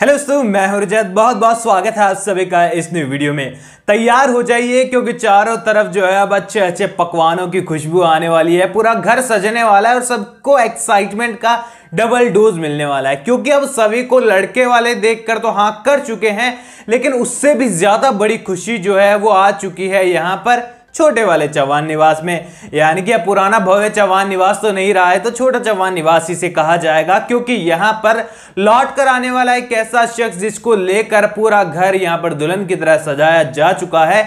hello दोस्तों मैं हरजत बहुत बहुत स्वागत है आप सभी का इस नई वीडियो में तैयार हो जाइए क्योंकि चारों तरफ जो है अब अच्छे अच्छे पकवानों की खुशबू आने वाली है पूरा घर सजने वाला है और सबको एक्साइटमेंट का डबल डोज मिलने वाला है क्योंकि अब सभी को लड़के वाले देखकर तो हाँ कर चुके हैं लेकिन उससे भी ज़्यादा बड़ी खुशी जो है वो आ चुकी है यहाँ पर छोटे वाले चौहान निवास में यानी कि अब पुराना भव्य चौहान निवास तो नहीं रहा है तो छोटा चौहान निवास इसे कहा जाएगा क्योंकि यहाँ पर लौट कर आने वाला एक ऐसा शख्स जिसको लेकर पूरा घर यहाँ पर दुल्हन की तरह सजाया जा चुका है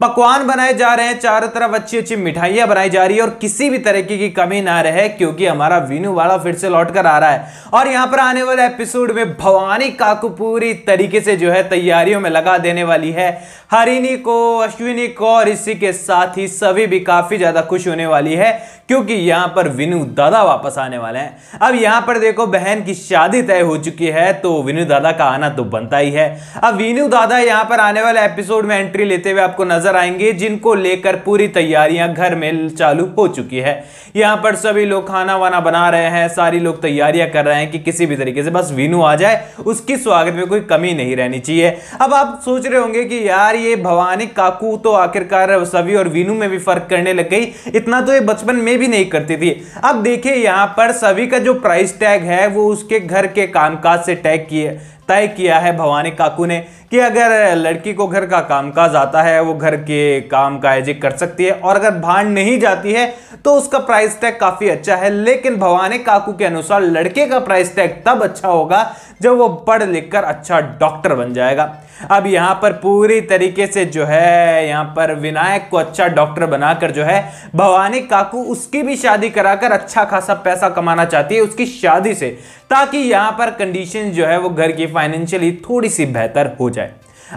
पकवान बनाए जा रहे हैं चारों तरफ अच्छी अच्छी मिठाइयां बनाई जा रही है और किसी भी तरीके की कमी ना रहे क्योंकि हमारा वीनू वाला फिर से लौट कर आ रहा है और यहां पर आने वाले एपिसोड में भवानी काकू पूरी तरीके से जो है तैयारियों में लगा देने वाली है हरिणी को अश्विनी को और इसी के साथ ही सभी भी काफी ज्यादा खुश होने वाली है क्योंकि यहां पर विनु दादा वापस आने वाले हैं अब यहां पर देखो बहन की शादी तय हो चुकी है तो विनु दादा का आना तो बनता ही है अब विनु दादा यहाँ पर आने वाले एपिसोड में एंट्री लेते हुए आपको नजर आएंगे जिनको लेकर पूरी तैयारियां घर में चालू हो चुकी है यहां पर सभी लोग खाना वाना बना रहे हैं सारी लोग तैयारियां कर रहे हैं कि किसी भी तरीके से बस वीनू आ जाए उसकी स्वागत में कोई कमी नहीं रहनी चाहिए अब आप सोच रहे होंगे कि यार ये भवानी काकू तो आखिरकार सभी और विनु में भी फर्क करने लग गई इतना तो ये बचपन में भी नहीं करती थी अब देखिए यहाँ पर सभी का जो प्राइस टैग है वो उसके घर के कामकाज से टैग किए तय किया है भवानी काकू ने कि अगर लड़की को घर का कामकाज आता है वो घर के काम काज कर सकती है और अगर भांड नहीं जाती है तो उसका प्राइस टैग काफ़ी अच्छा है लेकिन भवानी काकू के अनुसार लड़के का प्राइस टैग तब अच्छा होगा जब वो पढ़ लिख कर अच्छा डॉक्टर बन जाएगा अब यहाँ पर पूरी तरीके से जो है यहाँ पर विनायक को अच्छा डॉक्टर बनाकर जो है भवानी काकू उसकी भी शादी कराकर अच्छा खासा पैसा कमाना चाहती है उसकी शादी से ताकि यहाँ पर कंडीशन जो है वो घर की फाइनेंशियली थोड़ी सी बेहतर हो जाए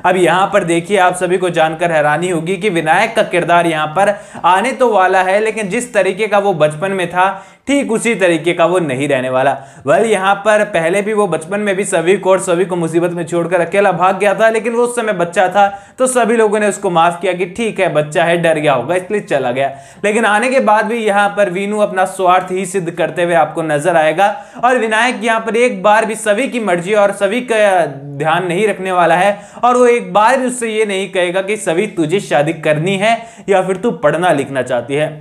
अब यहां पर देखिए आप सभी को जानकर हैरानी होगी कि विनायक का किरदार यहां पर आने तो वाला है लेकिन जिस तरीके का वो बचपन में था ठीक उसी तरीके का वो नहीं रहने वाला वेल यहाँ पर पहले भी वो बचपन में भी सभी को और सभी को मुसीबत में छोड़कर अकेला भाग गया था लेकिन वो उस समय बच्चा था तो सभी लोगों ने उसको माफ़ किया कि ठीक है बच्चा है डर गया होगा इसलिए चला गया लेकिन आने के बाद भी यहाँ पर वीनू अपना स्वार्थ ही सिद्ध करते हुए आपको नजर आएगा और विनायक यहाँ पर एक बार भी सभी की मर्जी और सभी का ध्यान नहीं रखने वाला है और वो एक बार भी उससे ये नहीं कहेगा कि सभी तुझे शादी करनी है या फिर तू पढ़ना लिखना चाहती है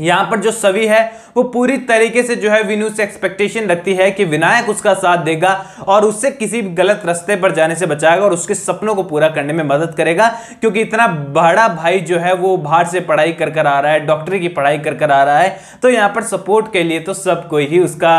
यहाँ पर जो सवि है वो पूरी तरीके से जो है विनू से एक्सपेक्टेशन रखती है कि विनायक उसका साथ देगा और उससे किसी गलत रास्ते पर जाने से बचाएगा और उसके सपनों को पूरा करने में मदद करेगा क्योंकि इतना बड़ा भाई जो है वो बाहर से पढ़ाई कर कर आ रहा है डॉक्टरी की पढ़ाई कर कर आ रहा है तो यहाँ पर सपोर्ट के लिए तो सब कोई ही उसका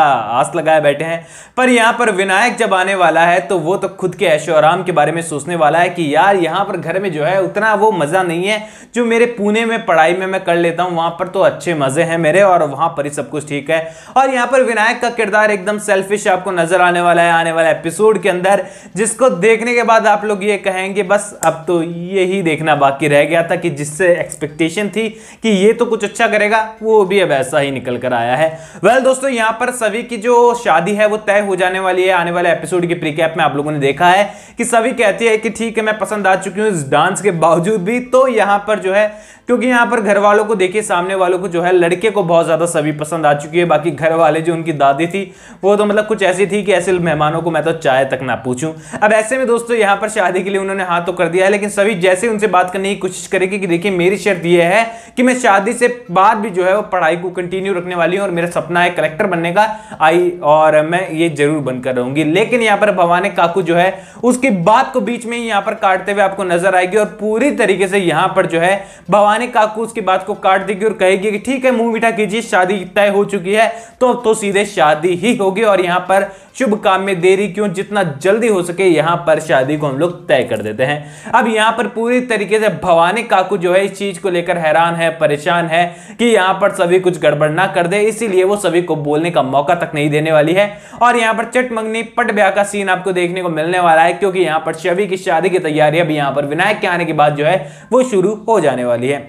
आस लगाए बैठे हैं पर यहाँ पर विनायक जब आने वाला है तो वो तो खुद के ऐशो आराम के बारे में सोचने वाला है कि यार यहाँ पर घर में जो है उतना वो मज़ा नहीं है जो मेरे पुणे में पढ़ाई में मैं कर लेता हूँ वहाँ पर तो अच्छा अच्छे मज़े हैं मेरे और वहां पर ही सब कुछ ठीक है और यहाँ पर विनायक का किरदार एकदम सेल्फिश आपको नज़र आने वाला है आने वाला एपिसोड के अंदर जिसको देखने के बाद आप लोग ये कहेंगे बस अब तो ये देखना बाकी रह गया था कि जिससे एक्सपेक्टेशन थी कि ये तो कुछ अच्छा करेगा वो भी अब ऐसा ही निकल कर आया है वेल well, दोस्तों यहाँ पर सभी की जो शादी है वो तय हो जाने वाली है आने वाले एपिसोड की प्रीकैप में आप लोगों ने देखा है कि सभी कहती है कि ठीक है मैं पसंद आ चुकी हूँ इस डांस के बावजूद भी तो यहाँ पर जो है क्योंकि यहाँ पर घर वालों को देखिए सामने वालों को जो है लड़के को बहुत ज़्यादा सभी पसंद आ चुकी है बाकी घर वाले जो उनकी दादी थी वो तो मतलब कुछ ऐसी थी कि ऐसे मेहमानों को मैं तो चाय तक ना पूछूँ अब ऐसे में दोस्तों यहाँ पर शादी के लिए उन्होंने हाँ तो कर दिया है लेकिन सभी जैसे उनसे बात करने की कोशिश करेगी कि देखिए मेरी शर्त यह है कि मैं शादी से बाद भी जो है वो पढ़ाई को कंटिन्यू रखने वाली हूँ और मेरा सपना है कलेक्टर बनने का आई और मैं ये जरूर बनकर रहूंगी लेकिन यहाँ पर भवानी काकू जो है उसकी बात को बीच में ही यहाँ पर काटते हुए आपको नजर आएगी और पूरी तरीके से यहाँ पर जो है भवानी काकू उसकी बात को काट देगी और कहेगी कि ठीक है मुंह मीठा कीजिए शादी तय हो चुकी है तो तो सीधे शादी ही होगी और यहाँ पर शुभ काम में देरी क्यों जितना जल्दी हो सके यहाँ पर शादी को हम लोग तय कर देते हैं अब यहाँ पर पूरी तरीके से भवानी काकू जो है इस चीज को लेकर हैरान है परेशान है कि यहाँ पर सभी कुछ गड़बड़ ना कर दे इसीलिए वो सभी को बोलने का मौका तक नहीं देने वाली है और यहाँ पर चटमंगनी पट ब्याह का सीन आपको देखने को मिलने वाला है क्योंकि यहाँ पर शवि की शादी की तैयारी अब यहाँ पर विनायक के आने के बाद जो है वो शुरू हो जाने वाली है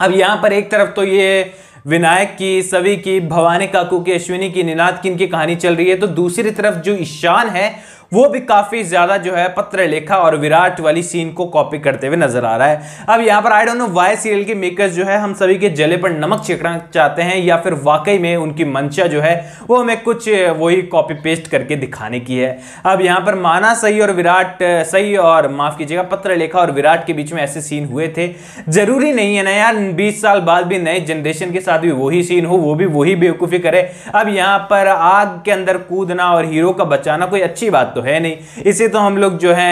अब यहाँ पर एक तरफ तो ये विनायक की सवि की भवानी काकू की अश्विनी की निनाद की इनकी कहानी चल रही है तो दूसरी तरफ जो ईशान है वो भी काफ़ी ज़्यादा जो है पत्र लेखा और विराट वाली सीन को कॉपी करते हुए नजर आ रहा है अब यहाँ पर I don't know why serial के मेकर्स जो है हम सभी के जले पर नमक छिड़कना चाहते हैं या फिर वाकई में उनकी मंशा जो है वो हमें कुछ वही कॉपी पेस्ट करके दिखाने की है अब यहाँ पर माना सही और विराट सही और माफ़ कीजिएगा पत्र लेखा और विराट के बीच में ऐसे सीन हुए थे ज़रूरी नहीं है ना यार बीस साल बाद भी नए जनरेशन के साथ भी वही सीन हो वो भी वही बेवकूफ़ी करे अब यहाँ पर आग के अंदर कूदना और हीरो का बचाना कोई अच्छी बात तो है है नहीं इसे तो हम लोग जो है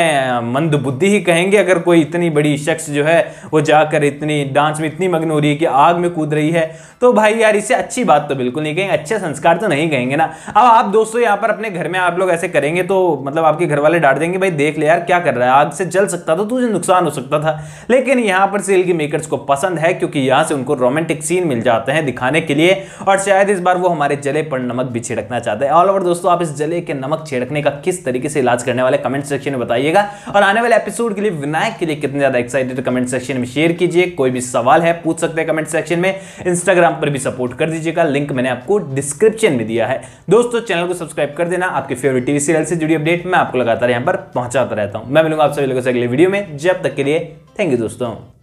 मंदबुद्धि ही कहेंगे अगर कोई इतनी बड़ी शख्स जो है वो जाकर इतनी डांस में इतनी मग्न हो रही है कि आग में कूद रही है तो भाई यार इसे अच्छी बात तो बिल्कुल नहीं कहेंगे अच्छे संस्कार तो नहीं कहेंगे ना अब आप दोस्तों यहाँ पर अपने घर में आप लोग ऐसे करेंगे तो मतलब आपके घर वाले डांट देंगे भाई देख ले यार क्या कर रहा है आग से जल सकता था तुझे नुकसान हो सकता था लेकिन यहाँ पर सेल की मेकर्स को पसंद है क्योंकि यहाँ से उनको रोमांटिक सीन मिल जाते हैं दिखाने के लिए और शायद इस बार वो हमारे जले पर नमक भी छिड़कना चाहते हैं ऑल ओवर दोस्तों आप इस जले के नमक छिड़कने का किस तरीके तरीके से इलाज करने वाले कमेंट सेक्शन में बताइएगा और आने वाले एपिसोड के लिए विनायक के लिए कितने ज़्यादा एक्साइटेड कमेंट सेक्शन में शेयर कीजिए कोई भी सवाल है पूछ सकते हैं कमेंट सेक्शन में इंस्टाग्राम पर भी सपोर्ट कर दीजिएगा लिंक मैंने आपको डिस्क्रिप्शन में दिया है दोस्तों चैनल को सब्सक्राइब कर देना आपके फेवरेट टीवी सीरियल से जुड़ी अपडेट मैं आपको लगातार यहाँ पर पहुंचाता रहता हूँ मैं मिलूंगा आप सभी लोगों से अगले वीडियो में जब तक के लिए थैंक यू दोस्तों